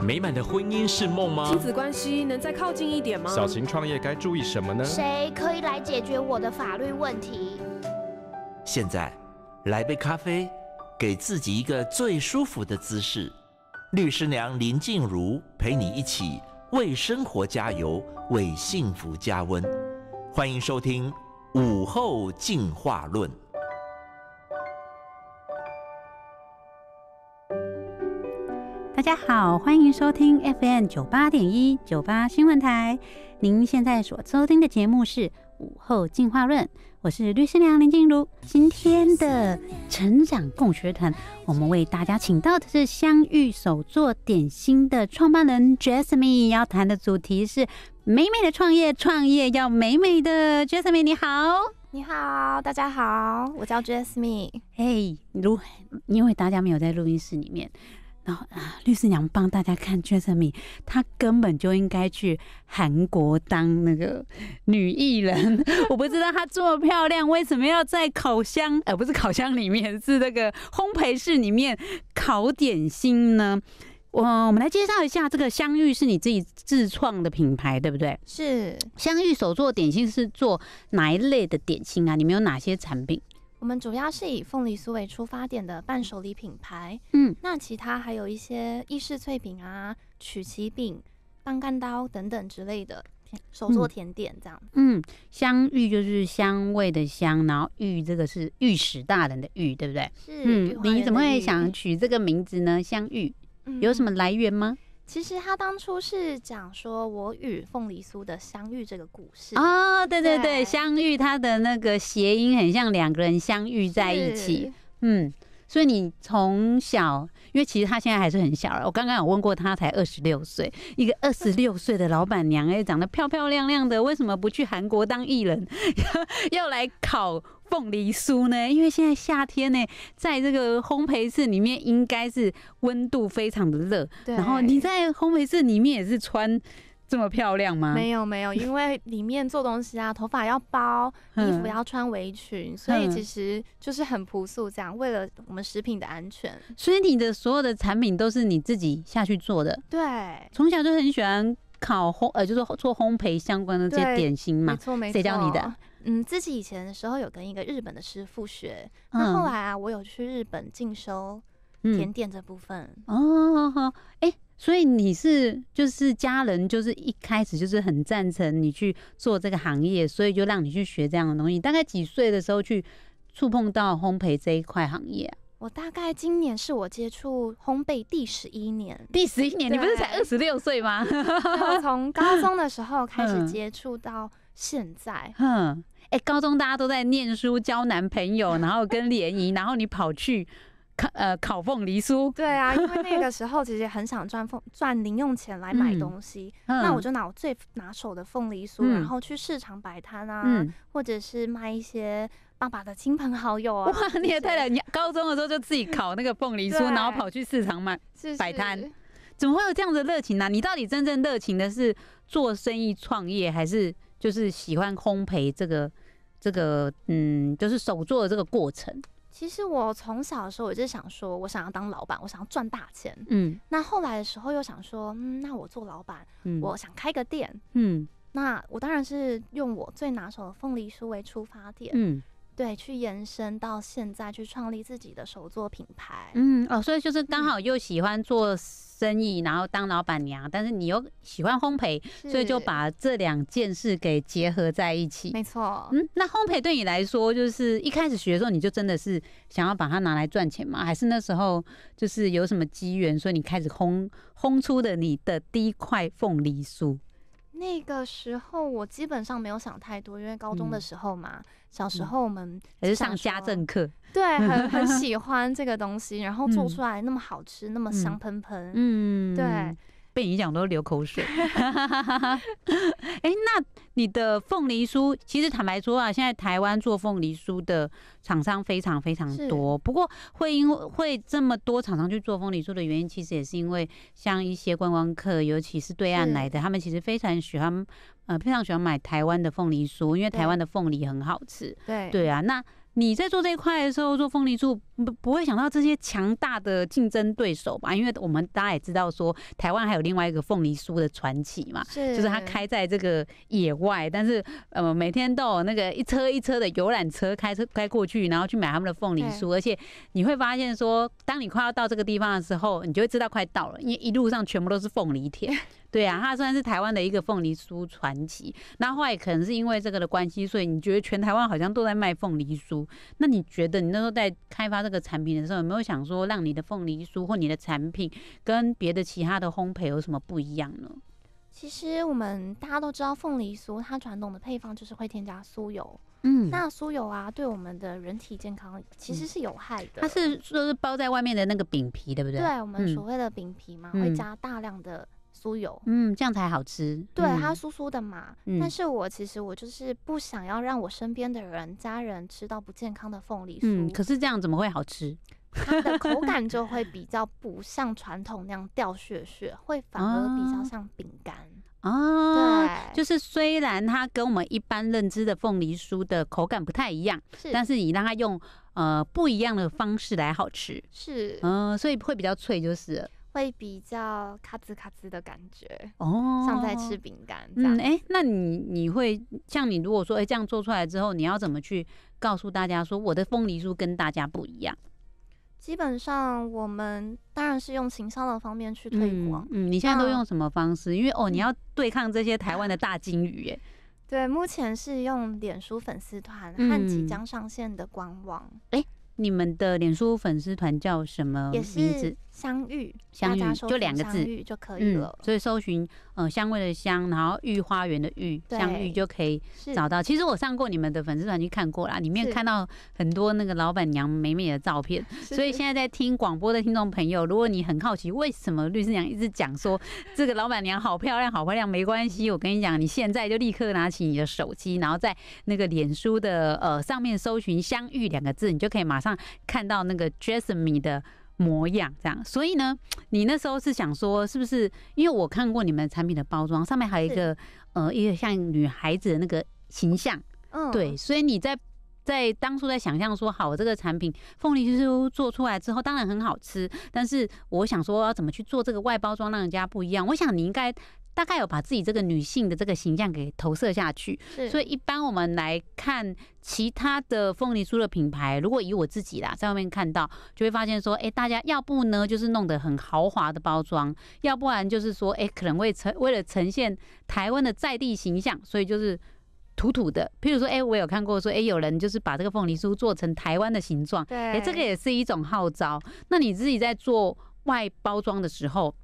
美满的婚姻是梦吗？亲子关系能再靠近一点吗？小型创业该注意什么呢？谁可以来解决我的法律问题？现在来杯咖啡，给自己一个最舒服的姿势。律师娘林静茹陪你一起为生活加油，为幸福加温。欢迎收听《午后进化论》。大家好，欢迎收听 FM 九八点一九八新闻台。您现在所收听的节目是《午后进化论》，我是律师娘林静茹。今天的成长共学团，我们为大家请到的是相遇手作点心的创办人 Jasmine，要谈的主题是美美的创业，创业要美美的。Jasmine 你好，你好，大家好，我叫 Jasmine。嘿，如因为大家没有在录音室里面。然后啊，律师娘帮大家看 j u s m i n 根本就应该去韩国当那个 女艺人。我不知道她这么漂亮，为什么要在烤箱，而不是烤箱里面是那个烘焙室里面烤点心呢？我我们来介绍一下这个香芋是你自己自创的品牌，对不对？是香芋手做点心是做哪一类的点心啊？你们有哪些产品？我们主要是以凤梨酥为出发点的伴手礼品牌，嗯，那其他还有一些意式脆饼啊、曲奇饼、棒干刀等等之类的手作甜点这样。嗯，香芋就是香味的香，然后玉这个是御史大人的玉，对不对？是。嗯，你怎么会想取这个名字呢？香芋有什么来源吗？其实他当初是讲说，我与凤梨酥的相遇这个故事啊，对对对，相遇他的那个谐音很像两个人相遇在一起，嗯。所以你从小，因为其实他现在还是很小了。我刚刚有问过他，才二十六岁，一个二十六岁的老板娘，哎，长得漂漂亮亮的，为什么不去韩国当艺人，要来烤凤梨酥呢？因为现在夏天呢，在这个烘焙室里面应该是温度非常的热，然后你在烘焙室里面也是穿。这么漂亮吗？没有没有，因为里面做东西啊，头发要包，衣服要穿围裙，所以其实就是很朴素这样。为了我们食品的安全，所以你的所有的产品都是你自己下去做的。对，从小就很喜欢烤烘，呃，就是做烘焙相关的这些点心嘛。没错没错，谁教你的？嗯，自己以前的时候有跟一个日本的师傅学，那后来啊，我有去日本进修。甜点这部分哦，哎，所以你是就是家人就是一开始就是很赞成你去做这个行业，所以就让你去学这样的东西。大概几岁的时候去触碰到烘焙这一块行业？我大概今年是我接触烘焙第十一年，第十一年，你不是才二十六岁吗？从高中的时候开始接触到现在，嗯，哎，高中大家都在念书、交男朋友，然后跟联谊，然后你跑去。烤呃烤凤梨酥，对啊，因为 那个时候其实很想赚凤赚零用钱来买东西，那我就拿我最拿手的凤梨酥，然后去市场摆摊啊，或者是卖一些爸爸的亲朋好友啊。哇，你也太了！你高中的时候就自己烤那个凤梨酥，然后跑去市场买摆摊，怎么会有这样的热情呢？你到底真正热情的是做生意创业，还是就是喜欢烘焙这个这个嗯，就是手做的这个过程？其实我从小的时候，我就想说，我想要当老板，我想要赚大钱。嗯，那后来的时候又想说，嗯，那我做老板，我想开个店。嗯，那我当然是用我最拿手的凤梨酥为出发点。嗯。对，去延伸到现在，去创立自己的手作品牌。嗯哦，所以就是刚好又喜欢做生意，然后当老板娘，但是你又喜欢烘焙，所以就把这两件事给结合在一起。没错。嗯，那烘焙对你来说，就是一开始学的时候，你就真的是想要把它拿来赚钱吗？还是那时候就是有什么机缘，所以你开始烘烘出的你的第一块凤梨酥？那个时候我基本上没有想太多，因为高中的时候嘛，小时候我们还是上家政课，对，很很 喜欢这个东西，然后做出来那么好吃，那么香喷喷，嗯，对。被影响都流口水。哎，那你的凤梨酥，其实坦白说啊，现在台湾做凤梨酥的厂商非常非常多。不过，会因为会这么多厂商去做凤梨酥的原因，其实也是因为像一些观光客，尤其是对岸来的，他们其实非常喜欢，呃，非常喜欢买台湾的凤梨酥，因为台湾的凤梨很好吃。对，对啊，那。你在做这一块的时候，做凤梨酥不不会想到这些强大的竞争对手吧？因为我们大家也知道，说台湾还有另外一个凤梨酥的传奇嘛，就是它开在这个野外，但是呃每天都有那个一车一车的游览车开车开过去，然后去买他们的凤梨酥，而且你会发现说，当你快要到这个地方的时候，你就会知道快到了，因为一路上全部都是凤梨田。对啊，它虽然是台湾的一个凤梨酥传奇，那后来可能是因为这个的关系，所以你觉得全台湾好像都在卖凤梨酥。那你觉得你那时候在开发这个产品的时候，有没有想说让你的凤梨酥或你的产品跟别的其他的烘焙有什么不一样呢？其实我们大家都知道，凤梨酥它传统的配方就是会添加酥油。嗯，那酥油啊，对我们的人体健康其实是有害的。它是就是包在外面的那个饼皮，对不对？对，我们所谓的饼皮嘛，会加大量的。酥油，嗯，这样才好吃。对，它酥酥的嘛。嗯，但是我其实我就是不想要让我身边的人、家人吃到不健康的凤梨酥。嗯，可是这样怎么会好吃？它的口感就会比较不像传统那样掉屑屑，会反而比较像饼干。啊，对，就是虽然它跟我们一般认知的凤梨酥的口感不太一样，是，但是你让它用呃不一样的方式来好吃，是，嗯，所以会比较脆，就是。会比较咔吱咔吱的感觉哦，像在吃饼干这样。哎，那你你会像你如果说哎这样做出来之后，你要怎么去告诉大家说我的凤梨酥跟大家不一样？基本上我们当然是用情商的方面去推广。嗯，你现在都用什么方式？因为哦，你要对抗这些台湾的 大金鱼耶。对，目前是用脸书粉丝团和即将上线的官网。哎，你们的脸书粉丝团叫什么名字？相遇，相遇就两个字就可以了，所以搜寻呃“香味的“香”，然后“御花园”的“御”，相遇就可以找到。其实我上过你们的粉丝团去看过了，里面看到很多那个老板娘美美的照片。所以现在在听广播的听众朋友，如果你很好奇为什么律师娘一直讲说这个老板娘好漂亮，好漂亮，没关系，我跟你讲，你现在就立刻拿起你的手机，然后在那个脸书的呃上面搜寻“相遇”两个字，你就可以马上看到那个 Jasmine 的。模样这样，所以呢，你那时候是想说，是不是？因为我看过你们产品的包装，上面还有一个呃，一个像女孩子的那个形象。嗯，对，所以你在在当初在想象说，好，这个产品凤梨酥做出来之后，当然很好吃，但是我想说，要怎么去做这个外包装，让人家不一样？我想你应该。大概有把自己这个女性的这个形象给投射下去，所以一般我们来看其他的凤梨酥的品牌，如果以我自己啦在外面看到，就会发现说，哎，大家要不呢就是弄得很豪华的包装，要不然就是说，哎，可能会成为了呈现台湾的在地形象，所以就是土土的。譬如说，哎，我有看过说，哎，有人就是把这个凤梨酥做成台湾的形状，哎，这个也是一种号召。那你自己在做外包装的时候。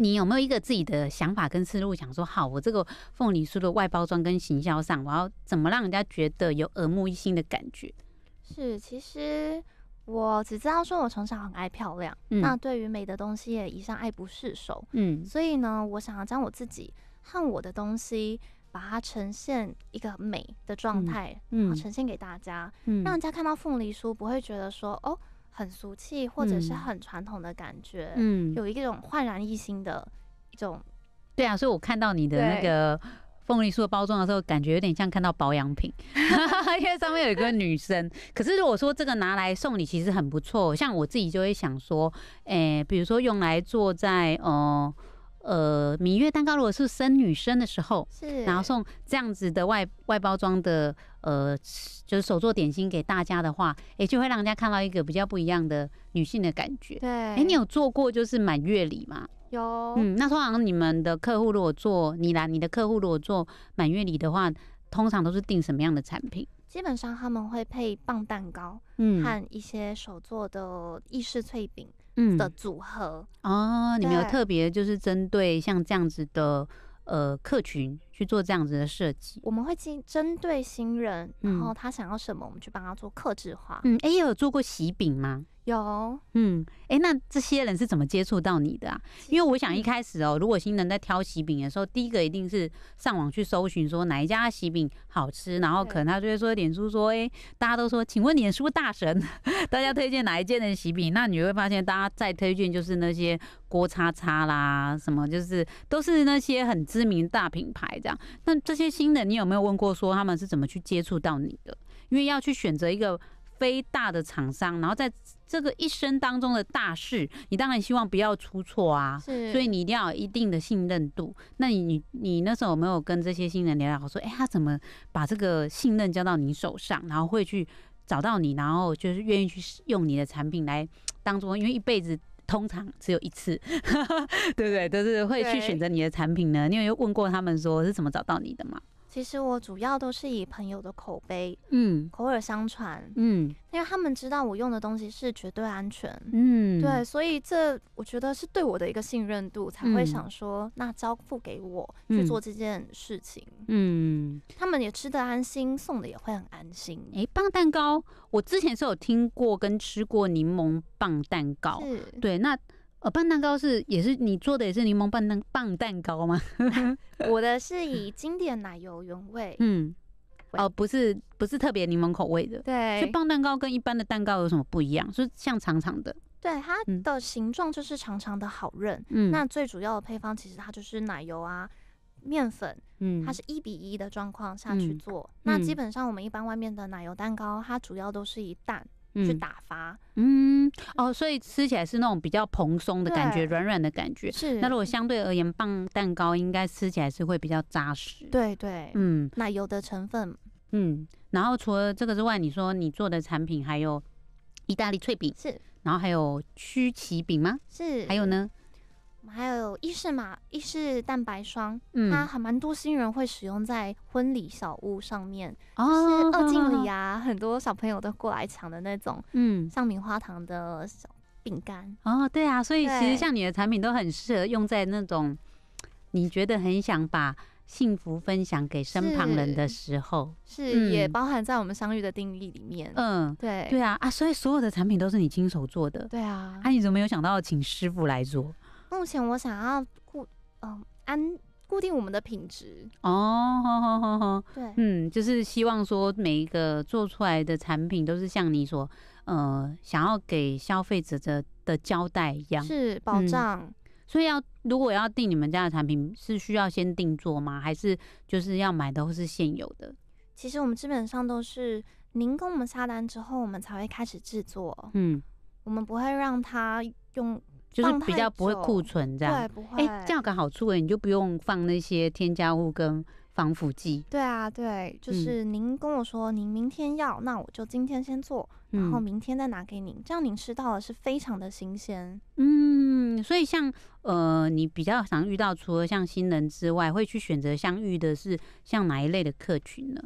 你有没有一个自己的想法跟思路，想说好，我这个凤梨酥的外包装跟行销上，我要怎么让人家觉得有耳目一新的感觉？是，其实我只知道说我从小很爱漂亮，那对于美的东西也一向爱不释手。嗯，所以呢，我想要将我自己和我的东西，把它呈现一个美的状态，嗯，呈现给大家，让人家看到凤梨酥不会觉得说哦。很俗气，或者是很传统的感觉，嗯，有一种焕然一新的，一种，对啊，所以我看到你的那个凤梨酥的包装的时候，感觉有点像看到保养品，因为上面有一个女生。可是如果说这个拿来送你，其实很不错，像我自己就会想说，哎，比如说用来做在，嗯。呃，芈月蛋糕，如果是生女生的时候，是，然后送这样子的外外包装的呃，就是手做点心给大家的话，也就会让人家看到一个比较不一样的女性的感觉。对，哎，你有做过就是满月礼吗？有。嗯，那通常你们的客户如果做你来，你的客户如果做满月礼的话，通常都是订什么样的产品？基本上他们会配棒蛋糕，嗯，和一些手做的意式脆饼。的组合哦，你们有特别就是针对像这样子的呃客群去做这样子的设计？我们会针针对新人，然后他想要什么，我们去帮他做客制化。嗯，哎，有做过喜饼吗？有，嗯，哎，那这些人是怎么接触到你的啊？因为我想一开始哦，如果新人在挑喜饼的时候，第一个一定是上网去搜寻，说哪一家喜饼好吃，然后可能他就会说脸书说，哎，大家都说，请问脸书大神，大家推荐哪一件的喜饼？那你就会发现，大家再推荐就是那些锅叉叉啦，什么就是都是那些很知名大品牌这样。那这些新人你有没有问过说他们是怎么去接触到你的？因为要去选择一个非大的厂商，然后再。这个一生当中的大事，你当然希望不要出错啊。是，所以你一定要有一定的信任度。那你你你那时候有没有跟这些新人聊聊，说哎，他怎么把这个信任交到你手上，然后会去找到你，然后就是愿意去用你的产品来当做？因为一辈子通常只有一次，对不对？都是会去选择你的产品呢。你有问过他们说是怎么找到你的吗？其实我主要都是以朋友的口碑，嗯，口耳相传，嗯，因为他们知道我用的东西是绝对安全，嗯，对，所以这我觉得是对我的一个信任度，才会想说那交付给我去做这件事情，嗯，他们也吃得安心，送的也会很安心。诶，棒蛋糕，我之前是有听过跟吃过柠檬棒蛋糕，对，那。呃，棒蛋糕是也是你做的，也是柠檬棒蛋棒蛋糕吗？我的是以经典奶油原味，嗯，哦，不是不是特别柠檬口味的。对，所以棒蛋糕跟一般的蛋糕有什么不一样？就是像长长的，对，它的形状就是长长的，好认。嗯，那最主要的配方其实它就是奶油啊，面粉，嗯，它是一比一的状况下去做。那基本上我们一般外面的奶油蛋糕，它主要都是以蛋。去打发，嗯哦，所以吃起来是那种比较蓬松的感觉，软软的感觉。是，那如果相对而言，棒蛋糕应该吃起来是会比较扎实。对对，嗯，奶油的成分。嗯，然后除了这个之外，你说你做的产品还有意大利脆饼，是，然后还有曲奇饼吗？是，还有呢。还有伊士玛伊士蛋白霜，它还蛮多新人会使用在婚礼小屋上面，就是二进礼啊，很多小朋友都过来抢的那种，嗯，像棉花糖的小饼干。哦，对啊，所以其实像你的产品都很适合用在那种你觉得很想把幸福分享给身旁人的时候，是也包含在我们相遇的定义里面。嗯，对，对啊，啊，所以所有的产品都是你亲手做的。对啊，啊，你怎么没有想到请师傅来做？目前我想要固嗯安固定我们的品质哦，对，嗯，就是希望说每一个做出来的产品都是像你所呃想要给消费者的的交代一样，是保障。所以要如果要订你们家的产品，是需要先定做吗？还是就是要买的或是现有的？其实我们基本上都是您跟我们下单之后，我们才会开始制作。嗯，我们不会让他用。就是比较不会库存这样，对，不会。哎，这样个好处哎，你就不用放那些添加物跟防腐剂。对啊，对，就是您跟我说您明天要，那我就今天先做，然后明天再拿给您。这样您吃到的是非常的新鲜。嗯，所以像呃，你比较常遇到，除了像新人之外，会去选择相遇的是像哪一类的客群呢？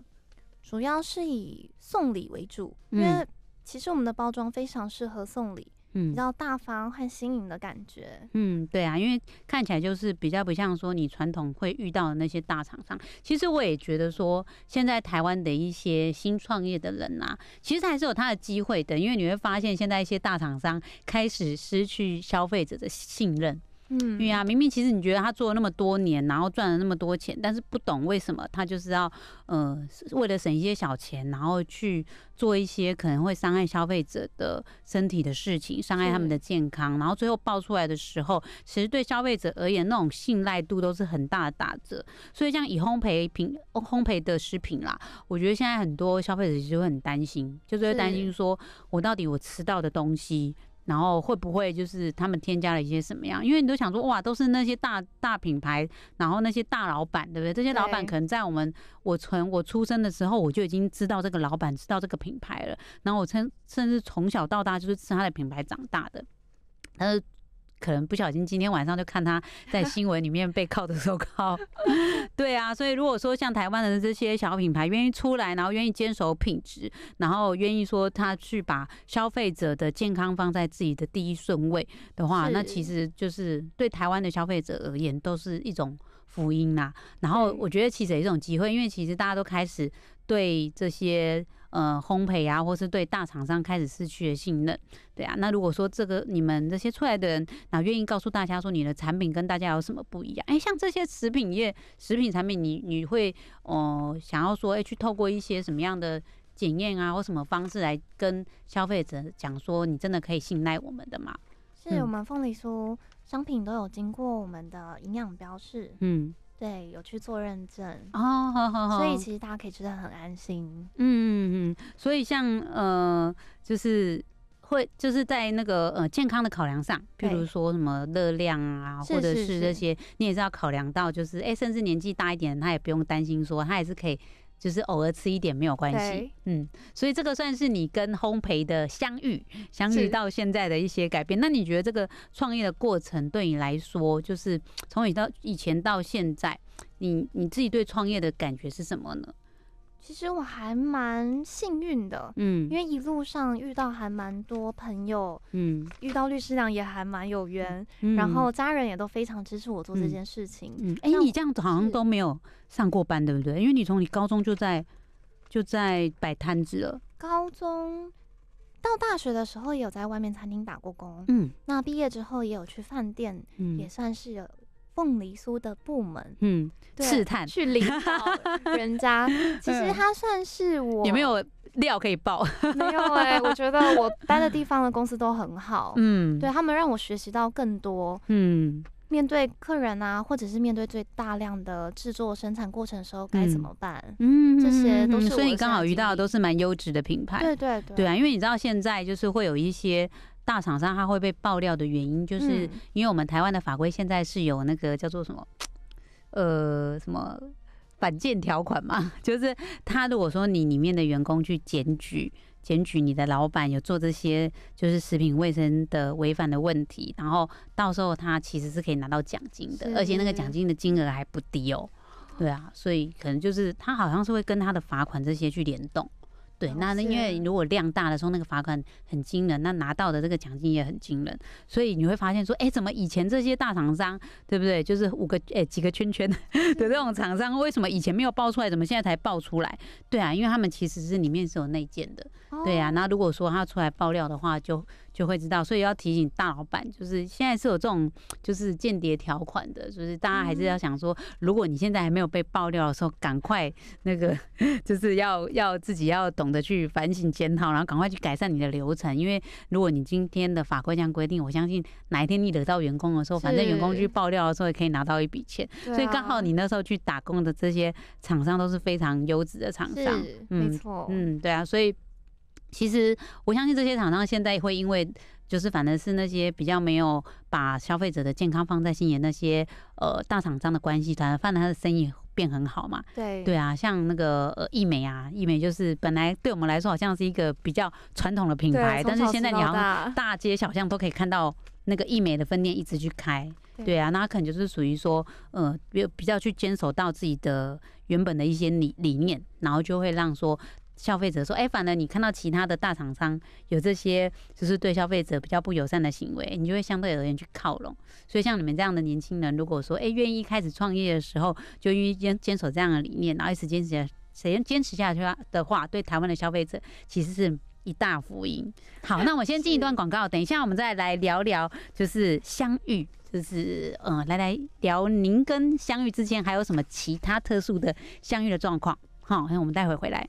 主要是以送礼为主，因为其实我们的包装非常适合送礼。嗯，比较大方、很新颖的感觉。嗯，对啊，因为看起来就是比较不像说你传统会遇到的那些大厂商。其实我也觉得说，现在台湾的一些新创业的人啊，其实还是有他的机会的，因为你会发现现在一些大厂商开始失去消费者的信任。嗯，对啊，明明其实你觉得他做了那么多年，然后赚了那么多钱，但是不懂为什么他就是要，呃，为了省一些小钱，然后去做一些可能会伤害消费者的身体的事情，伤害他们的健康，然后最后爆出来的时候，其实对消费者而言，那种信赖度都是很大的打折。所以像以烘焙品、烘焙的食品啦，我觉得现在很多消费者其实会很担心，就是担心说我到底我吃到的东西。然后会不会就是他们添加了一些什么样？因为你都想说哇，都是那些大大品牌，然后那些大老板，对不对？这些老板可能在我们我从我出生的时候，我就已经知道这个老板知道这个品牌了。然后我甚甚至从小到大就是吃他的品牌长大的，是。可能不小心今天晚上就看他在新闻里面被铐的手铐，对啊，所以如果说像台湾的这些小品牌愿意出来，然后愿意坚守品质，然后愿意说他去把消费者的健康放在自己的第一顺位的话，那其实就是对台湾的消费者而言都是一种福音啦。然后我觉得其实一种机会，因为其实大家都开始。对这些呃烘焙啊，或是对大厂商开始失去的信任，对啊。那如果说这个你们这些出来的人，那愿意告诉大家说你的产品跟大家有什么不一样？哎，像这些食品业食品产品，你你会哦想要说哎去透过一些什么样的检验啊，或什么方式来跟消费者讲说你真的可以信赖我们的吗？是我们凤梨酥商品都有经过我们的营养标示，嗯。对，有去做认证哦，好好好，所以其实大家可以吃得很安心。嗯嗯嗯，所以像呃，就是会就是在那个呃健康的考量上，譬如说什么热量啊，或者是这些，你也是要考量到，就是哎，甚至年纪大一点，他也不用担心说他也是可以。就是偶尔吃一点没有关系，嗯，所以这个算是你跟烘焙的相遇，相遇到现在的一些改变。那你觉得这个创业的过程对你来说，就是从你到以前到现在，你你自己对创业的感觉是什么呢？其实我还蛮幸运的，嗯，因为一路上遇到还蛮多朋友，嗯，遇到律师梁也还蛮有缘，然后家人也都非常支持我做这件事情。嗯，哎，你这样子好像都没有上过班，对不对？因为你从你高中就在就在摆摊子了。高中到大学的时候也有在外面餐厅打过工，嗯，那毕业之后也有去饭店，也算是有。凤梨酥的部门，嗯，试探去领导人家，其实他算是我有没有料可以爆？没有哎，我觉得我待的地方的公司都很好，嗯，对他们让我学习到更多，嗯，面对客人啊，或者是面对最大量的制作生产过程时候该怎么办，嗯，这些都是所以你刚好遇到的都是蛮优质的品牌，对对对，对啊，因为你知道现在就是会有一些。大厂商他会被爆料的原因，就是因为我们台湾的法规现在是有那个叫做什么，呃，什么反间条款嘛，就是他如果说你里面的员工去检举，检举你的老板有做这些就是食品卫生的违反的问题，然后到时候他其实是可以拿到奖金的，而且那个奖金的金额还不低哦。对啊，所以可能就是他好像是会跟他的罚款这些去联动。对，那因为如果量大的时候，那个罚款很惊人，那拿到的这个奖金也很惊人，所以你会发现说，哎，怎么以前这些大厂商，对不对？就是五个哎几个圈圈 的这种厂商，为什么以前没有爆出来？怎么现在才爆出来？对啊，因为他们其实是里面是有内建的。对啊，那如果说他出来爆料的话，就就会知道，所以要提醒大老板，就是现在是有这种就是间谍条款的，就是大家还是要想说，如果你现在还没有被爆料的时候，赶快那个 就是要要自己要懂得去反省检讨，然后赶快去改善你的流程，因为如果你今天的法规这样规定，我相信哪一天你惹到员工的时候，反正员工去爆料的时候也可以拿到一笔钱，所以刚好你那时候去打工的这些厂商都是非常优质的厂商，嗯，没错，嗯，对啊，所以。其实我相信这些厂商现在会因为就是反正是那些比较没有把消费者的健康放在心眼，那些呃大厂商的关系团，反正他的生意变很好嘛。对对啊，像那个呃易美啊，易美就是本来对我们来说好像是一个比较传统的品牌，但是现在你好像大街小巷都可以看到那个易美的分店一直去开。对啊，那可能就是属于说呃比较去坚守到自己的原本的一些理理念，然后就会让说。消费者说：“哎，反正你看到其他的大厂商有这些，就是对消费者比较不友善的行为，你就会相对而言去靠拢。所以像你们这样的年轻人，如果说哎愿意开始创业的时候，就愿意坚坚守这样的理念，然后一直坚持，谁坚持下去的话，对台湾的消费者其实是一大福音。好，那我先进一段广告，等一下我们再来聊聊，就是相遇，就是呃，来来聊您跟相遇之间还有什么其他特殊的相遇的状况。好，那我们待会回来。”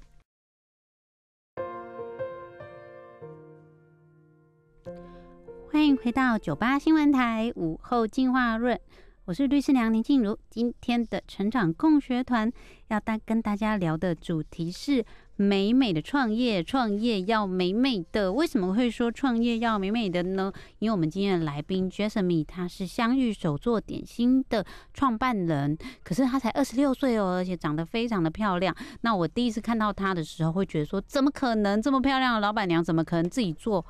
欢迎回到九八新闻台午后进化论，我是律师娘林静茹。今天的成长共学团要跟大家聊的主题是美美的创业，创业要美美的。为什么会说创业要美美的呢？因为我们今天的来宾 Jasmine，她是香芋手做点心的创办人，可是她才二十六岁哦，而且长得非常的漂亮。那我第一次看到她的时候，会觉得说，怎么可能这么漂亮的老板娘，怎么可能自己做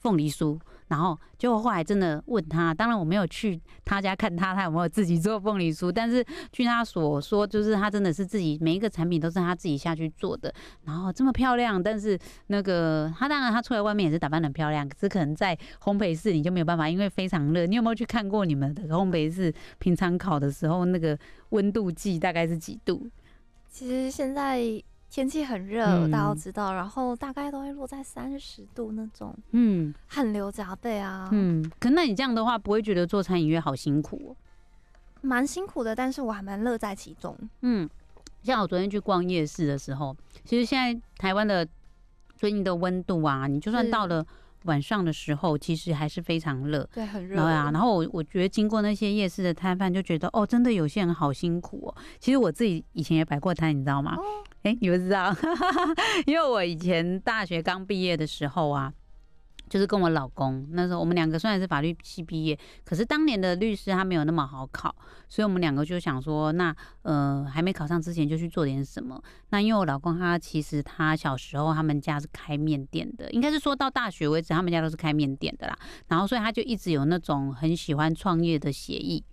凤梨酥？然后就后来真的问他，当然我没有去他家看他他有没有自己做凤梨酥，但是据他所说，就是他真的是自己每一个产品都是他自己下去做的。然后这么漂亮，但是那个他当然他出来外面也是打扮很漂亮，可是可能在烘焙室你就没有办法，因为非常热。你有没有去看过你们的烘焙室？平常烤的时候那个温度计大概是几度？其实现在。天气很热，大家都知道，然后大概都会落在三十度那种，嗯，汗流浃背啊，嗯。可那你这样的话，不会觉得做餐饮业好辛苦？蛮辛苦的，但是我还蛮乐在其中。嗯，像我昨天去逛夜市的时候，其实现在台湾的最近的温度啊，你就算到了。晚上的时候，其实还是非常热，对，很热。啊。然后，我我觉得经过那些夜市的摊贩，就觉得哦，真的有些人好辛苦哦。其实我自己以前也摆过摊，你知道吗？哎，你不知道，因为我以前大学刚毕业的时候啊。就是跟我老公，那时候我们两个虽然是法律系毕业，可是当年的律师他没有那么好考，所以我们两个就想说，那呃还没考上之前就去做点什么。那因为我老公他其实他小时候他们家是开面店的，应该是说到大学为止他们家都是开面店的啦，然后所以他就一直有那种很喜欢创业的协议。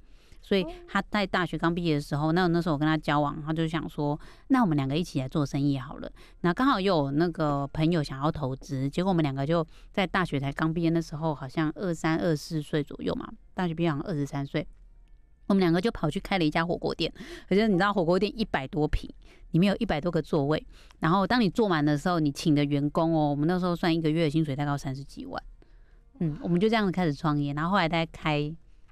所以他在大学刚毕业的时候，那那时候我跟他交往，他就想说，那我们两个一起来做生意好了。那刚好又有那个朋友想要投资，结果我们两个就在大学才刚毕业的时候，好像二三二四岁左右嘛，大学毕业好像二十三岁，我们两个就跑去开了一家火锅店。可是你知道火锅店一百多平，里面有一百多个座位，然后当你坐满的时候，你请的员工哦，我们那时候算一个月薪水大概三十几万，嗯，我们就这样子开始创业，然后后来再开。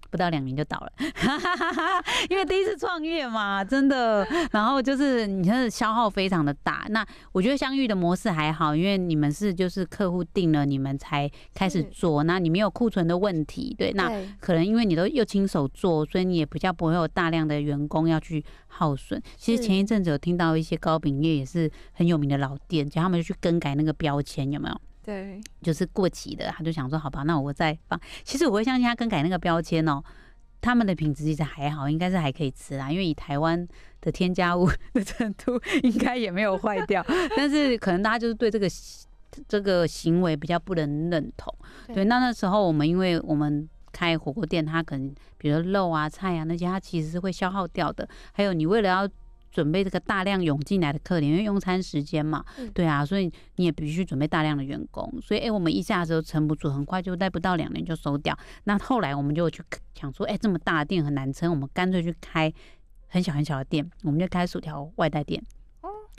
不到两年就倒了，因为第一次创业嘛，真的。然后就是你真的消耗非常的大。那我觉得相遇的模式还好，因为你们是就是客户定了你们才开始做，那你没有库存的问题。对，那可能因为你都又亲手做，所以你也比较不会有大量的员工要去耗损。其实前一阵子有听到一些糕饼业也是很有名的老店，然后他们就去更改那个标签，有没有？对，就是过期的，他就想说，好吧，那我再放。其实我会相信他更改那个标签哦，他们的品质其实还好，应该是还可以吃啊。因为以台湾的添加物 的程度，应该也没有坏掉。但是可能大家就是对这个这个行为比较不能认同。对，那那时候我们因为我们开火锅店，它可能比如肉啊、菜啊那些，它其实是会消耗掉的。还有你为了要准备这个大量涌进来的客人，因为用餐时间嘛，对啊，所以你也必须准备大量的员工。所以，哎，我们一下子都撑不住，很快就待不到两年就收掉。那后来我们就去想说，哎，这么大的店很难撑，我们干脆去开很小很小的店，我们就开薯条外带店。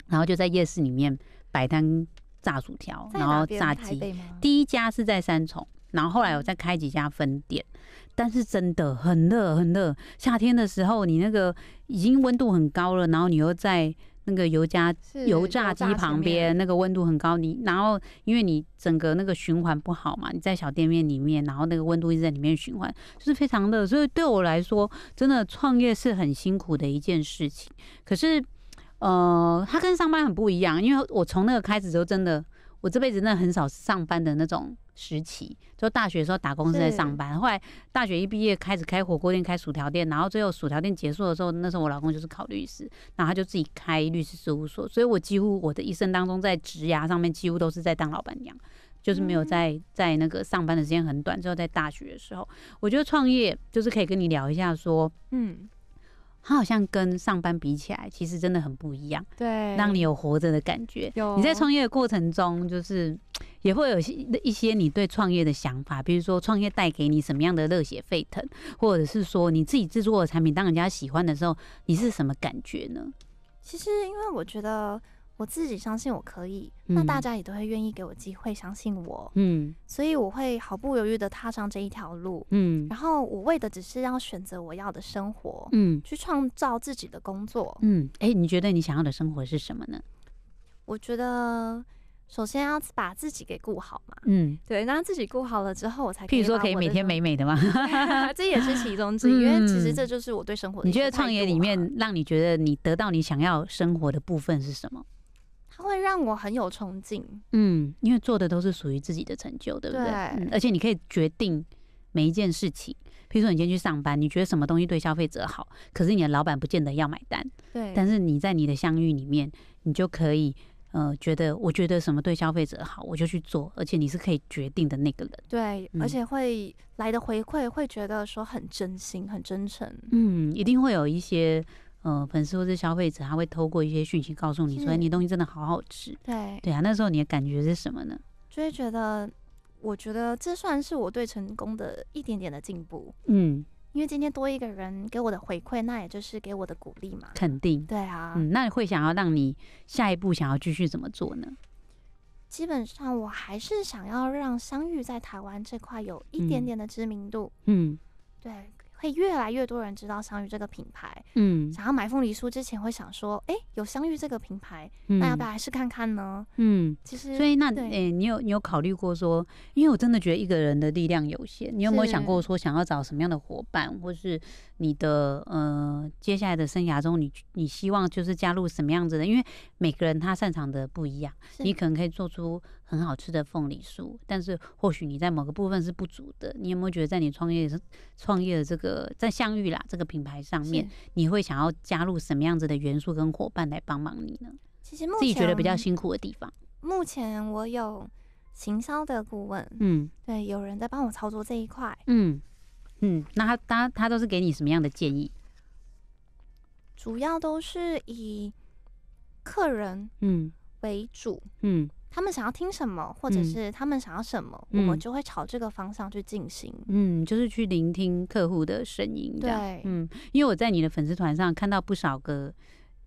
然后就在夜市里面摆摊炸薯条，然后炸鸡。第一家是在三重，然后后来我再开几家分店。但是真的很热，很热。夏天的时候，你那个已经温度很高了，然后你又在那个油加油炸机旁边，那个温度很高。你然后因为你整个那个循环不好嘛，你在小店面里面，然后那个温度一直在里面循环，就是非常热。所以对我来说，真的创业是很辛苦的一件事情。可是，呃，它跟上班很不一样，因为我从那个开始之后，真的我这辈子真的很少上班的那种。时期就大学的时候打工是在上班，后来大学一毕业开始开火锅店、开薯条店，然后最后薯条店结束的时候，那时候我老公就是考律师，然后他就自己开律师事务所，所以我几乎我的一生当中在职涯上面几乎都是在当老板娘，就是没有在在那个上班的时间很短。之后在大学的时候，我觉得创业就是可以跟你聊一下说，嗯。它好像跟上班比起来，其实真的很不一样。对，让你有活着的感觉。有，你在创业的过程中，就是 也会有一些你对创业的想法，比如说创业带给你什么样的热血沸腾，或者是说你自己制作的产品当人家喜欢的时候，你是什么感觉呢？其实，因为我觉得。我自己相信我可以，那大家也都会愿意给我机会，相信我。嗯，所以我会毫不犹豫的踏上这一条路。嗯，然后我为的只是要选择我要的生活。嗯，去创造自己的工作。嗯，哎，你觉得你想要的生活是什么呢？我觉得首先要把自己给顾好嘛。嗯，对，那自己顾好了之后，我才，可如说可以每天美美的吗？这也是其中之一。因为其实这就是我对生活的。你觉得创业里面让你觉得你得到你想要生活的部分是什么？会让我很有冲劲。嗯，因为做的都是属于自己的成就，对不对？而且你可以决定每一件事情，比如说你先去上班，你觉得什么东西对消费者好，可是你的老板不见得要买单，对。但是你在你的相遇里面，你就可以呃觉得，我觉得什么对消费者好，我就去做，而且你是可以决定的那个人，对。而且会来的回馈，会觉得说很真心、很真诚，嗯，一定会有一些。呃，粉丝或者消费者，他会透过一些讯息告诉你，说，你东西真的好好吃。对，对啊，那时候你的感觉是什么呢？就会觉得，我觉得这算是我对成功的一点点的进步。嗯，因为今天多一个人给我的回馈，那也就是给我的鼓励嘛。肯定。对啊。嗯，那你会想要让你下一步想要继续怎么做呢？基本上，我还是想要让相遇在台湾这块有一点点的知名度。嗯，对。会越来越多人知道相遇这个品牌，嗯，想要买凤梨酥之前会想说，哎，有相遇这个品牌，那要不要来试看看呢？嗯，其实，所以那，哎，你有你有考虑过说，因为我真的觉得一个人的力量有限，你有没有想过说，想要找什么样的伙伴，或是你的呃接下来的生涯中，你你希望就是加入什么样子的？因为每个人他擅长的不一样，你可能可以做出很好吃的凤梨酥，但是或许你在某个部分是不足的。你有没有觉得在你创业创业的这个？呃，在相遇啦这个品牌上面，你会想要加入什么样子的元素跟伙伴来帮忙你呢？其实自己觉得比较辛苦的地方，目前我有行销的顾问，嗯，对，有人在帮我操作这一块，嗯嗯，那他他他都是给你什么样的建议？主要都是以客人嗯为主，嗯。他们想要听什么，或者是他们想要什么，我们就会朝这个方向去进行。嗯，就是去聆听客户的声音。对，嗯，因为我在你的粉丝团上看到不少歌。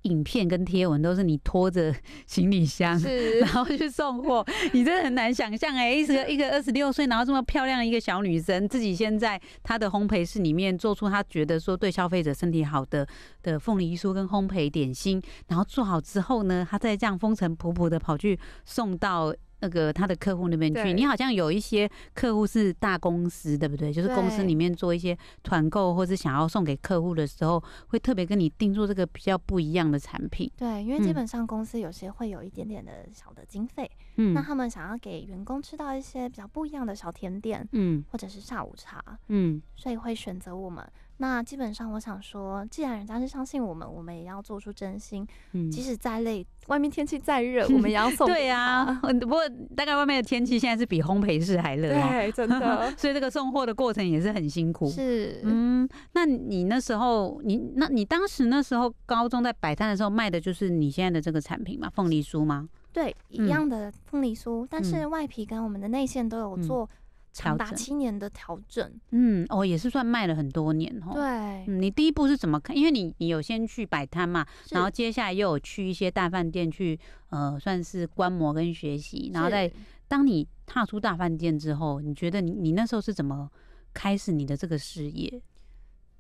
影片跟贴文都是你拖着 行李箱，然后去送货，你真的很难想象哎，一个一个二十六岁，然后这么漂亮一个小女生，自己先在她的烘焙室里面做出她觉得说对消费者身体好的的凤梨酥跟烘焙点心，然后做好之后呢，她再这样风尘仆仆的跑去送到。那个他的客户那边去，你好像有一些客户是大公司，对不对？就是公司里面做一些团购，或是想要送给客户的时候，会特别跟你定做这个比较不一样的产品。对，因为基本上公司有些会有一点点的小的经费，那他们想要给员工吃到一些比较不一样的小甜点，嗯，或者是下午茶，嗯，所以会选择我们。那基本上，我想说，既然人家是相信我们，我们也要做出真心。嗯。即使再累，外面天气再热，我们也要送。对呀，不过大概外面的天气现在是比烘焙室还热。对，真的。所以这个送货的过程也是很辛苦。是。嗯，那你那时候，你那你当时那时候高中在摆摊的时候卖的就是你现在的这个产品吗？凤梨酥吗？对，一样的凤梨酥，但是外皮跟我们的内馅都有做。长达七年的调整，嗯，哦，也是算卖了很多年吼。对，你第一步是怎么看？因为你你有先去摆摊嘛，然后接下来又有去一些大饭店去，呃，算是观摩跟学习。然后再当你踏出大饭店之后，你觉得你你那时候是怎么开始你的这个事业？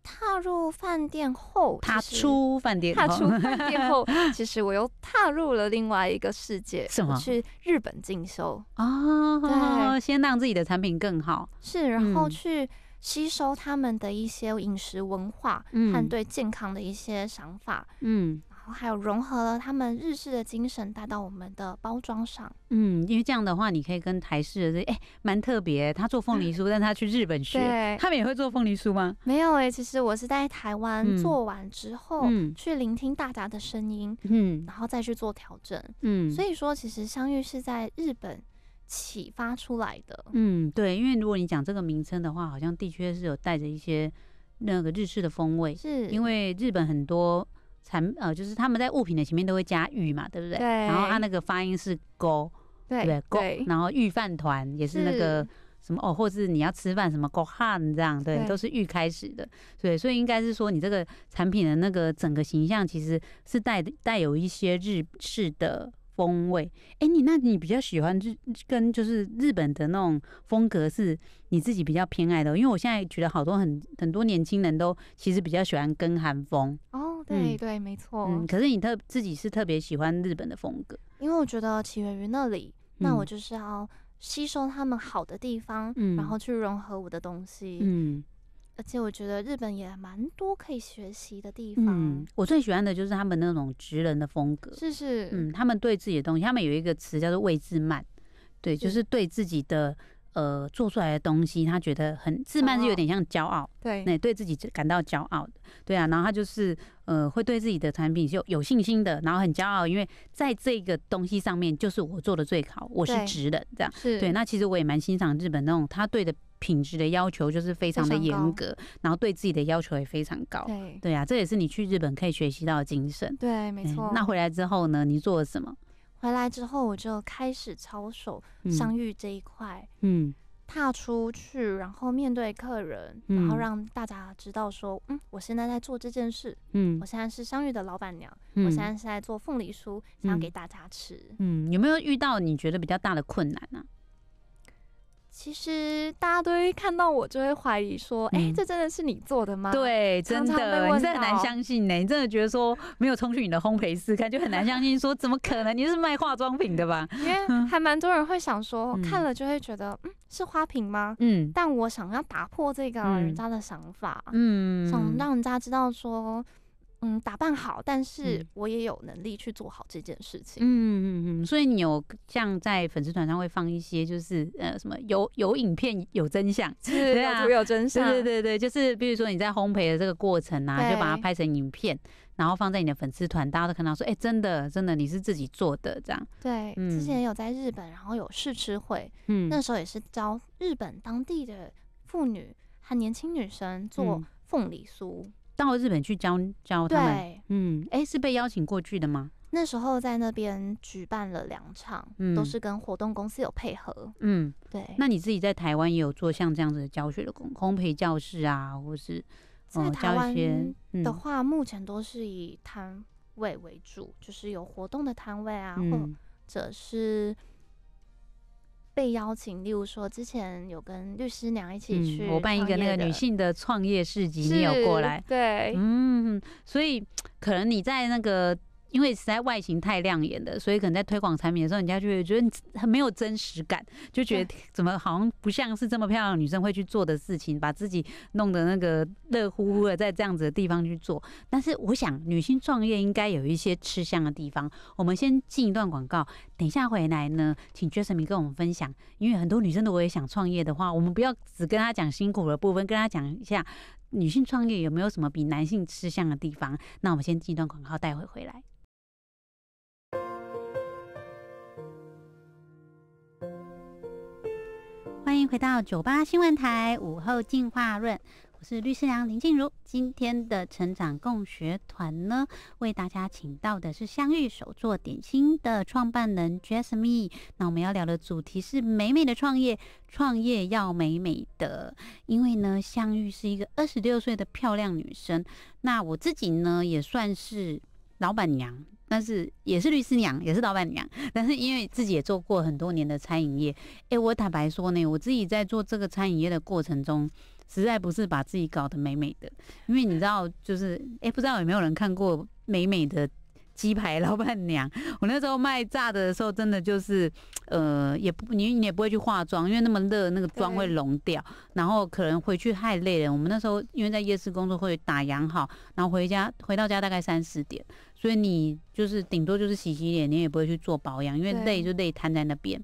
踏入饭店后，踏出饭店，踏出饭店后，其实我又踏入了另外一个世界。什么？去日本进修哦，对，先让自己的产品更好。是，然后去吸收他们的一些饮食文化和对健康的一些想法。嗯。然后还有融合了他们日式的精神带到我们的包装上，嗯，因为这样的话你可以跟台式的这哎蛮特别，他做凤梨酥，但他去日本学，他们也会做凤梨酥吗？没有哎，其实我是在台湾做完之后，嗯，去聆听大家的声音，嗯，然后再去做调整，嗯，所以说其实相遇是在日本启发出来的，嗯，对，因为如果你讲这个名称的话，好像的确是有带着一些那个日式的风味，是因为日本很多。产呃，就是他们在物品的前面都会加“玉嘛，对不对？对。然后它那个发音是“勾”，对不对？勾。然后玉饭团也是那个什么哦，或是你要吃饭什么“勾汉这样，对，都是“玉开始的。对，所以应该是说你这个产品的那个整个形象其实是带带有一些日式的。风味，哎，你那你比较喜欢，就跟就是日本的那种风格，是你自己比较偏爱的？因为我现在觉得好多很很多年轻人都其实比较喜欢跟韩风哦，对对，没错。嗯，可是你特自己是特别喜欢日本的风格，因为我觉得起源于那里，那我就是要吸收他们好的地方，嗯，然后去融合我的东西，嗯。而且我觉得日本也蛮多可以学习的地方。嗯，我最喜欢的就是他们那种直人的风格，是是嗯，他们对自己的东西，他们有一个词叫做“位置慢”，对，就是对自己的。呃，做出来的东西，他觉得很自慢是有点像骄傲，对，那对自己感到骄傲的，对啊，然后他就是呃，会对自己的产品就有信心的，然后很骄傲，因为在这个东西上面就是我做的最好，我是值的，这样是对。那其实我也蛮欣赏日本那种他对的品质的要求就是非常的严格，然后对自己的要求也非常高，对对啊，这也是你去日本可以学习到的精神，对，没错。那回来之后呢，你做了什么？回来之后，我就开始操守相遇这一块，嗯，踏出去，然后面对客人，然后让大家知道说，嗯，我现在在做这件事，嗯，我现在是相遇的老板娘，我现在是在做凤梨酥，想要给大家吃，嗯，有没有遇到你觉得比较大的困难呢？其实大家都会看到我，就会怀疑说：“哎，这真的是你做的吗？”对，真的，你是很难相信呢。你真的觉得说没有冲去你的烘焙室看，就很难相信说怎么可能？你是卖化妆品的吧？因为 还蛮多人会想说，看了就会觉得是花瓶吗？嗯，但我想要打破这个人家的想法，嗯，想让人家知道说。嗯，打扮好，但是我也有能力去做好这件事情。嗯嗯嗯，所以你有像在粉丝团上会放一些，就是呃，什么有有影片有真相，是啊，有图有真相，对对对，就是比如说你在烘焙的这个过程啊，就把它拍成影片，然后放在你的粉丝团，大家都看到说，哎，真的真的你是自己做的这样。对，之前有在日本，然后有试吃会，嗯，那时候也是招日本当地的妇女和年轻女生做凤梨酥。到日本去教教他们，嗯，哎，是被邀请过去的吗？那时候在那边举办了两场，都是跟活动公司有配合。嗯，对。那你自己在台湾也有做像这样子的教学的工烘焙教室啊，或是在台湾的话，目前都是以摊位为主，就是有活动的摊位啊，或者是。被邀请，例如说之前有跟律师娘一起去我办一个那个女性的创业市集，你有过来对，嗯，所以可能你在那个因为实在外形太亮眼了，所以可能在推广产品的时候，人家就会觉得很没有真实感，就觉得怎么好像不像是这么漂亮女生会去做的事情，把自己弄得那个热乎乎的，在这样子的地方去做。但是我想，女性创业应该有一些吃香的地方。我们先进一段广告。等一下回来呢，请 Jason 明跟我们分享，因为很多女生的，我也想创业的话，我们不要只跟她讲辛苦的部分，跟她讲一下女性创业有没有什么比男性吃香的地方。那我们先进一段广告，待会回来。欢迎回到九八新闻台午后进化论。是律师娘林静茹，今天的成长共学团呢，为大家请到的是相遇手作点心的创办人 Jasmine。那我们要聊的主题是美美的创业，创业要美美的。因为呢，相遇是一个二十六岁的漂亮女生。那我自己呢，也算是老板娘，但是也是律师娘，也是老板娘。但是因为自己也做过很多年的餐饮业，诶，我坦白说呢，我自己在做这个餐饮业的过程中。实在不是把自己搞得美美的，因为你知道，就是哎，不知道有没有人看过美美的鸡排老板娘。我那时候卖炸的时候，真的就是，呃，也不你你也不会去化妆，因为那么热，那个妆会融掉。然后可能回去太累了，我们那时候因为在夜市工作会打烊好，然后回家回到家大概三四点，所以你就是顶多就是洗洗脸，你也不会去做保养，因为累就累瘫在那边。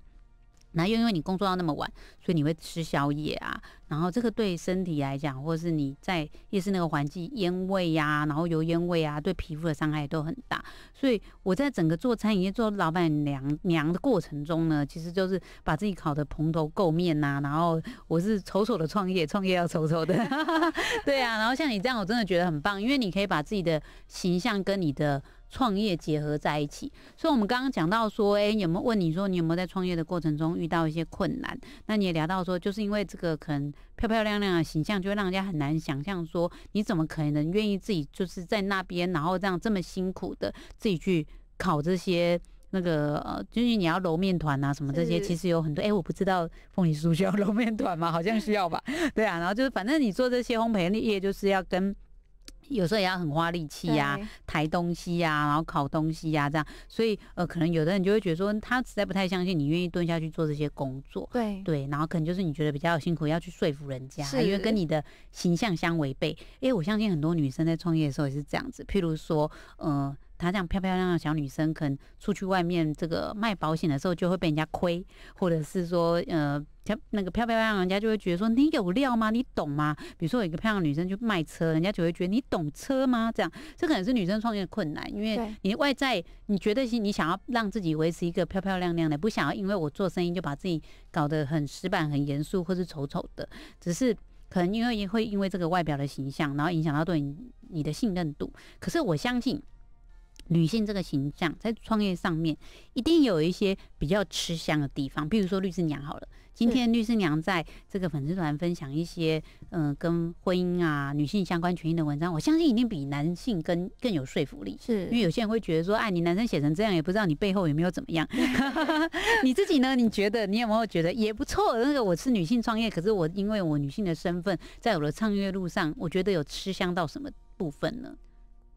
那又因为你工作到那么晚，所以你会吃宵夜啊，然后这个对身体来讲，或是你在夜市那个环境烟味呀，然后油烟味啊，对皮肤的伤害都很大。所以我在整个做餐饮业做老板娘娘的过程中呢，其实就是把自己烤的蓬头垢面呐，然后我是丑丑的创业，创业要丑丑的，对啊。然后像你这样，我真的觉得很棒，因为你可以把自己的形象跟你的。创业结合在一起，所以我们刚刚讲到说，哎，有没有问你说你有没有在创业的过程中遇到一些困难？那你也聊到说，就是因为这个可能漂漂亮亮的形象，就会让人家很难想象说你怎么可能愿意自己就是在那边，然后这样这么辛苦的自己去烤这些那个呃，就是你要揉面团啊什么这些，其实有很多哎，我不知道凤梨酥需要揉面团吗？好像需要吧，对啊，然后就是反正你做这些烘焙的业，就是要跟。有时候也要很花力气呀，抬东西呀，然后烤东西呀，这样，所以呃，可能有的人就会觉得说，他实在不太相信你愿意蹲下去做这些工作。对对，然后可能就是你觉得比较辛苦，要去说服人家，因为跟你的形象相违背。哎，我相信很多女生在创业的时候也是这样子，譬如说，嗯。她这样漂漂亮亮小女生，可能出去外面这个卖保险的时候，就会被人家亏，或者是说，呃，那个漂漂亮亮，人家就会觉得说你有料吗？你懂吗？比如说有一个漂亮女生去卖车，人家就会觉得你懂车吗？这样，这可能是女生创业的困难，因为你外在，你觉得是你想要让自己维持一个漂漂亮亮的，不想要因为我做生意就把自己搞得很死板、很严肃或是丑丑的，只是可能因为会因为这个外表的形象，然后影响到对你你的信任度。可是我相信。女性这个形象在创业上面，一定有一些比较吃香的地方。比如说律师娘好了，今天律师娘在这个粉丝团分享一些嗯跟婚姻啊女性相关权益的文章，我相信一定比男性更更有说服力。是，因为有些人会觉得说，哎，你男生写成这样，也不知道你背后有没有怎么样。你自己呢？你觉得你有没有觉得也不错？那个我是女性创业，可是我因为我女性的身份，在我的创业路上，我觉得有吃香到什么部分呢？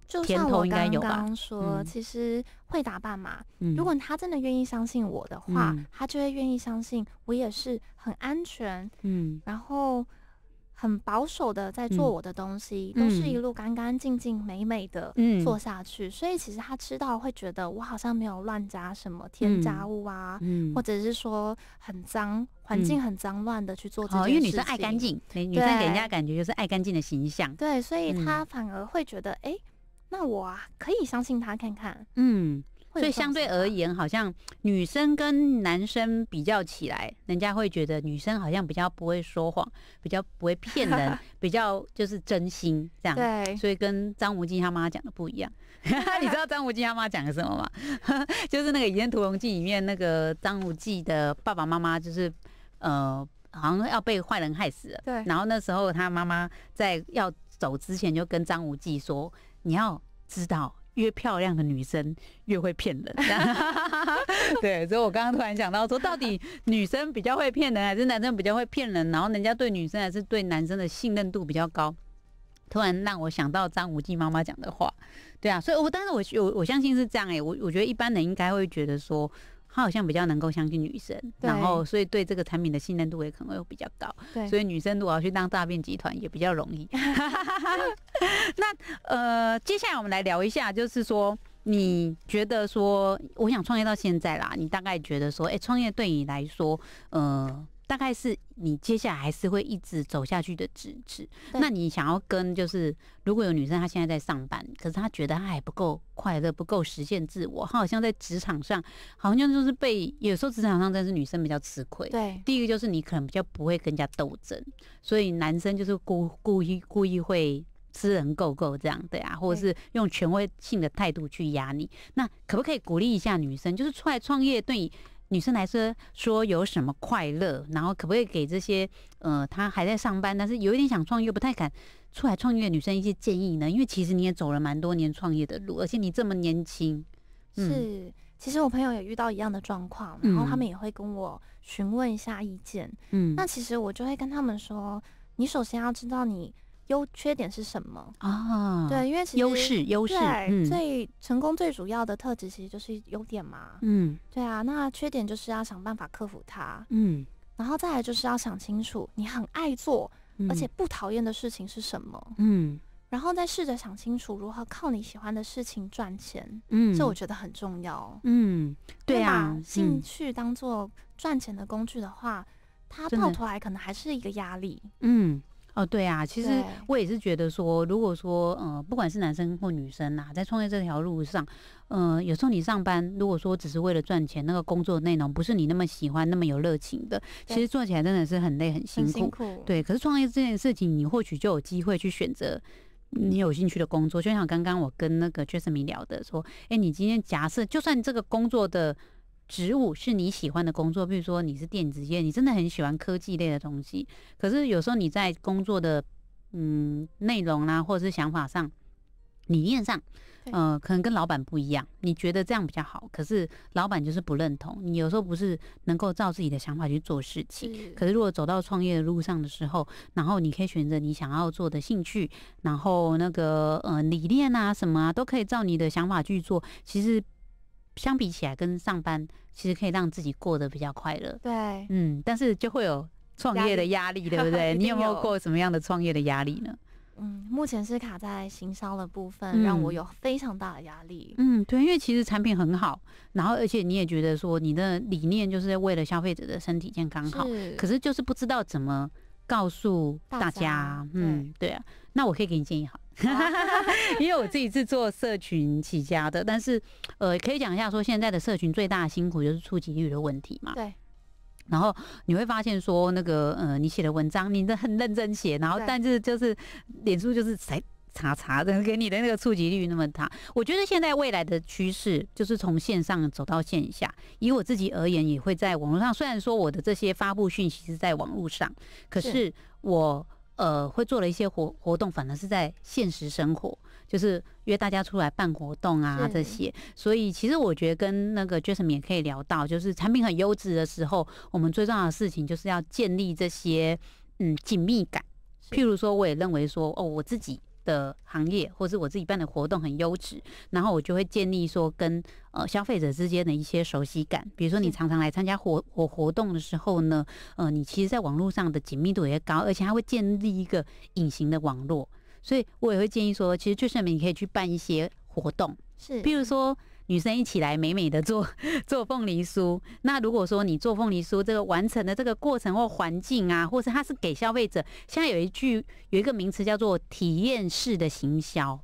就像我刚刚说，其实会打扮嘛。如果他真的愿意相信我的话，他就会愿意相信我也是很安全，嗯，然后很保守的在做我的东西，都是一路干干净净、美美的做下去。所以其实他知道会觉得我好像没有乱加什么添加物啊，或者是说很脏，环境很脏乱的去做。哦，因为女生爱干净，女生给人家感觉就是爱干净的形象。对，所以他反而会觉得，哎。那我可以相信他看看，嗯，所以相对而言，好像女生跟男生比较起来，人家会觉得女生好像比较不会说谎，比较不会骗人，比较就是真心这样。对，所以跟张无忌他妈讲的不一样。你知道张无忌他妈讲的什么吗？就是那个《倚天屠龙记》里面那个张无忌的爸爸妈妈，就是呃，好像要被坏人害死了。对。然后那时候他妈妈在要走之前，就跟张无忌说。你要知道，越漂亮的女生越会骗人，对。所以，我刚刚突然想到，说到底，女生比较会骗人，还是男生比较会骗人？然后，人家对女生还是对男生的信任度比较高。突然让我想到张无忌妈妈讲的话，对啊。所以，我但是我我我相信是这样哎，我我觉得一般人应该会觉得说。他好像比较能够相信女生，然后所以对这个产品的信任度也可能又比较高，所以女生如果要去当诈骗集团也比较容易。那呃，接下来我们来聊一下，就是说你觉得说，我想创业到现在啦，你大概觉得说，哎，创业对你来说，嗯。大概是你接下来还是会一直走下去的支持。那你想要跟就是，如果有女生她现在在上班，可是她觉得她还不够快乐，不够实现自我，她好像在职场上好像就是被有时候职场上真是女生比较吃亏。对，第一个就是你可能比较不会跟人家斗争，所以男生就是故故意故意会吃人够够这样的呀，或者是用权威性的态度去压你。那可不可以鼓励一下女生，就是出来创业对？女生来说，说有什么快乐，然后可不可以给这些，呃，她还在上班，但是有一点想创业，又不太敢出来创业的女生一些建议呢？因为其实你也走了蛮多年创业的路，而且你这么年轻，是，其实我朋友也遇到一样的状况，然后他们也会跟我询问一下意见，嗯，那其实我就会跟他们说，你首先要知道你。优缺点是什么啊？对，因为其实优势优势对最成功最主要的特质其实就是优点嘛。嗯，对啊。那缺点就是要想办法克服它。嗯，然后再来就是要想清楚，你很爱做而且不讨厌的事情是什么。嗯，然后再试着想清楚如何靠你喜欢的事情赚钱。嗯，这我觉得很重要。嗯，对啊，兴趣当做赚钱的工具的话，它到头来可能还是一个压力。嗯。哦，对啊，其实我也是觉得说，如果说，嗯，不管是男生或女生呐，在创业这条路上，嗯，有时候你上班，如果说只是为了赚钱，那个工作内容不是你那么喜欢、那么有热情的，其实做起来真的是很累、很辛苦。对，可是创业这件事情，你或许就有机会去选择你有兴趣的工作。就像刚刚我跟那个 Jasmine 聊的说，哎，你今天假设，就算这个工作的职务是你喜欢的工作，比如说你是电子业，你真的很喜欢科技类的东西。可是有时候你在工作的嗯内容啦，或者是想法上、理念上，呃，可能跟老板不一样。你觉得这样比较好，可是老板就是不认同。你有时候不是能够照自己的想法去做事情。可是如果走到创业的路上的时候，然后你可以选择你想要做的兴趣，然后那个呃理念啊什么啊都可以照你的想法去做。其实。相比起来，跟上班其实可以让自己过得比较快乐。对，嗯，但是就会有创业的压力，对不对？你有没有过什么样的创业的压力呢？嗯，目前是卡在行销的部分，让我有非常大的压力。嗯，对，因为其实产品很好，然后而且你也觉得说你的理念就是为了消费者的身体健康好，可是就是不知道怎么告诉大家。嗯，对啊，那我可以给你建议好。因为我自己是做社群起家的，但是呃，可以讲一下说现在的社群最大的辛苦就是触及率的问题嘛。对。然后你会发现说那个呃，你写的文章，你很认真写，然后但是就是脸书就是谁。查查的，给你的那个触及率那么大，我觉得现在未来的趋势就是从线上走到线下。以我自己而言，也会在网络上，虽然说我的这些发布讯息是在网络上，可是我。呃，会做了一些活活动，反而是在现实生活，就是约大家出来办活动啊这些。所以其实我觉得跟那个 Jason 也可以聊到，就是产品很优质的时候，我们最重要的事情就是要建立这些嗯紧密感。譬如说，我也认为说，哦，我自己。的行业，或是我自己办的活动很优质，然后我就会建立说跟呃消费者之间的一些熟悉感。比如说你常常来参加活我活动的时候呢，呃，你其实在网络上的紧密度也高，而且还会建立一个隐形的网络。所以我也会建议说，其实就实，们你可以去办一些活动，是，比如说。女生一起来美美的做 做凤梨酥。那如果说你做凤梨酥，这个完成的这个过程或环境啊，或是它是给消费者，现在有一句有一个名词叫做体验式的行销，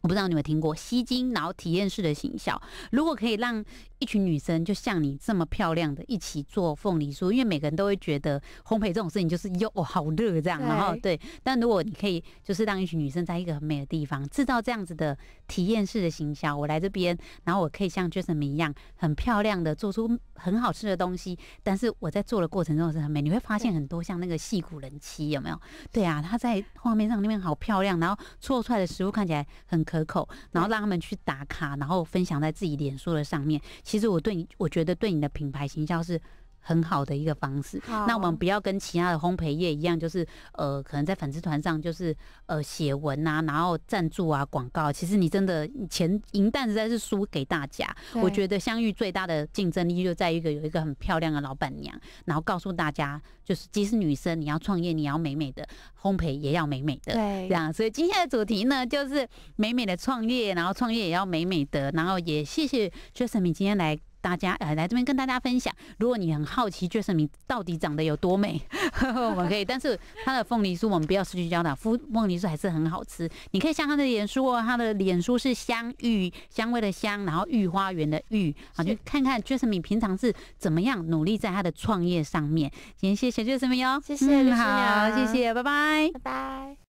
我不知道你有听过吸金脑体验式的行销，如果可以让。一群女生就像你这么漂亮的，一起做凤梨酥，因为每个人都会觉得烘焙这种事情就是哟、哦好热这样，然后对。但如果你可以就是让一群女生在一个很美的地方，制造这样子的体验式的行销，我来这边，然后我可以像 Jason 一样很漂亮的做出很好吃的东西，但是我在做的过程中是很美。你会发现很多像那个戏骨人妻有没有？对啊，他在画面上那边好漂亮，然后做出来的食物看起来很可口，然后让他们去打卡，然后分享在自己脸书的上面。其实我对你，我觉得对你的品牌形象是。很好的一个方式。那我们不要跟其他的烘焙业一样，就是呃，可能在粉丝团上就是呃写文啊，然后赞助啊广告。其实你真的钱赢蛋实在是输给大家。我觉得相遇最大的竞争力就在于一个有一个很漂亮的老板娘，然后告诉大家，就是即使女生你要创业，你要美美的烘焙也要美美的，对，这样。所以今天的主题呢，就是美美的创业，然后创业也要美美的，然后也谢谢薛神你今天来。大家，呃，来这边跟大家分享。如果你很好奇就是你到底长得有多美，我们可以，但是它的凤梨酥我们不要失去交道。凤凤梨酥还是很好吃，你可以像他的脸书，他的脸书是香芋香味的香，然后御花园的御，啊，就看看就是你平常是怎么样努力在他的创业上面。天谢谢就是 a 哦，谢谢你好，谢谢，拜拜，拜拜。